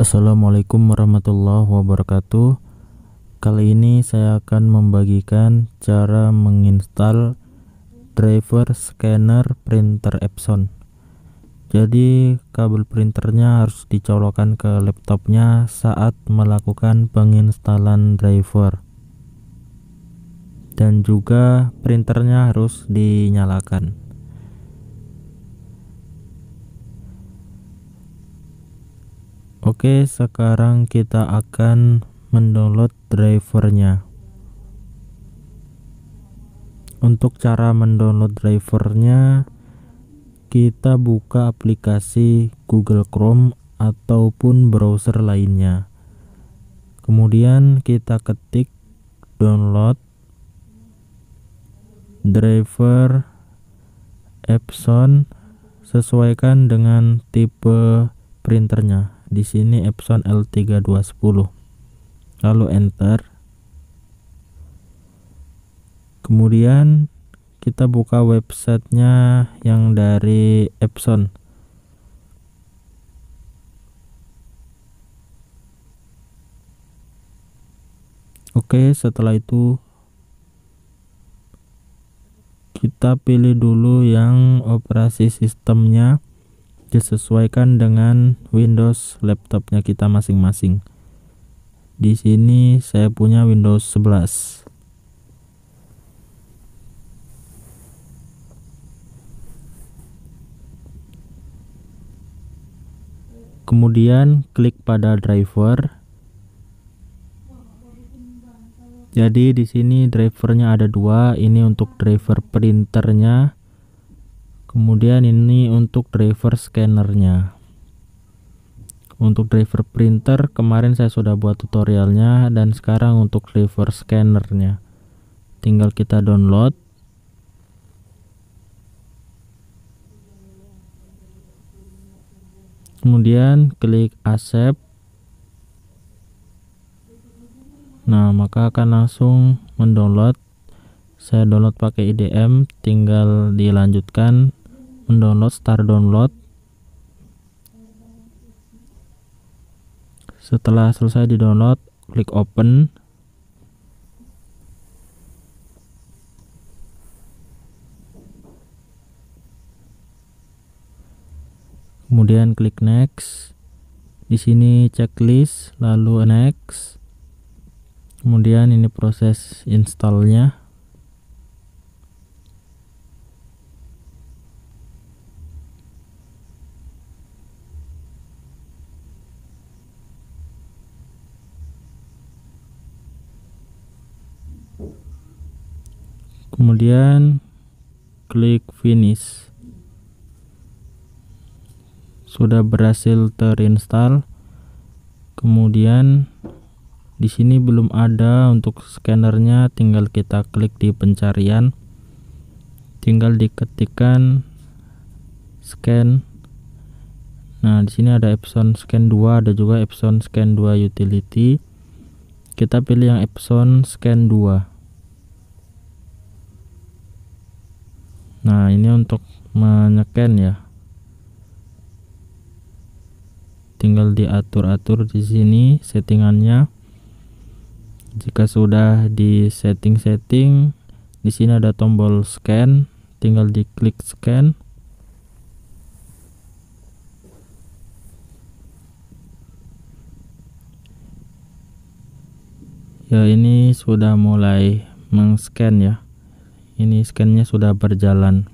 Assalamualaikum warahmatullahi wabarakatuh. Kali ini saya akan membagikan cara menginstal driver scanner printer Epson. Jadi kabel printernya harus dicolokkan ke laptopnya saat melakukan penginstalan driver. Dan juga printernya harus dinyalakan. Oke, sekarang kita akan mendownload drivernya. Untuk cara mendownload drivernya, kita buka aplikasi Google Chrome ataupun browser lainnya. Kemudian kita ketik download driver Epson sesuaikan dengan tipe printernya di sini Epson L3210 lalu enter kemudian kita buka websitenya yang dari Epson Oke, setelah itu kita pilih dulu yang operasi sistemnya disesuaikan dengan Windows laptopnya kita masing-masing. Di sini saya punya Windows 11. Kemudian klik pada driver. Jadi di sini drivernya ada dua. Ini untuk driver printernya kemudian ini untuk driver scannernya untuk driver printer kemarin saya sudah buat tutorialnya dan sekarang untuk driver scannernya tinggal kita download kemudian klik accept nah maka akan langsung mendownload saya download pakai IDM tinggal dilanjutkan mendownload start download setelah selesai di download klik open kemudian klik next di sini checklist lalu next kemudian ini proses installnya kemudian klik finish sudah berhasil terinstall kemudian di sini belum ada untuk scannernya tinggal kita klik di pencarian tinggal diketikkan scan nah di sini ada Epson scan 2 ada juga Epson scan 2 utility kita pilih yang Epson scan 2 nah ini untuk menekan ya tinggal diatur-atur di sini settingannya jika sudah di setting-setting di sini ada tombol scan tinggal diklik scan ya ini sudah mulai meng-scan ya ini scannya sudah berjalan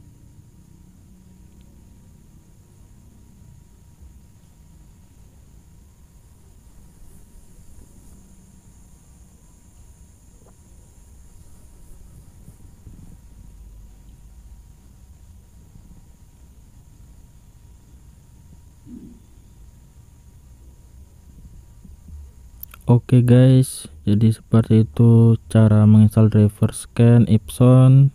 Oke okay guys, jadi seperti itu cara menginstal driver scan Epson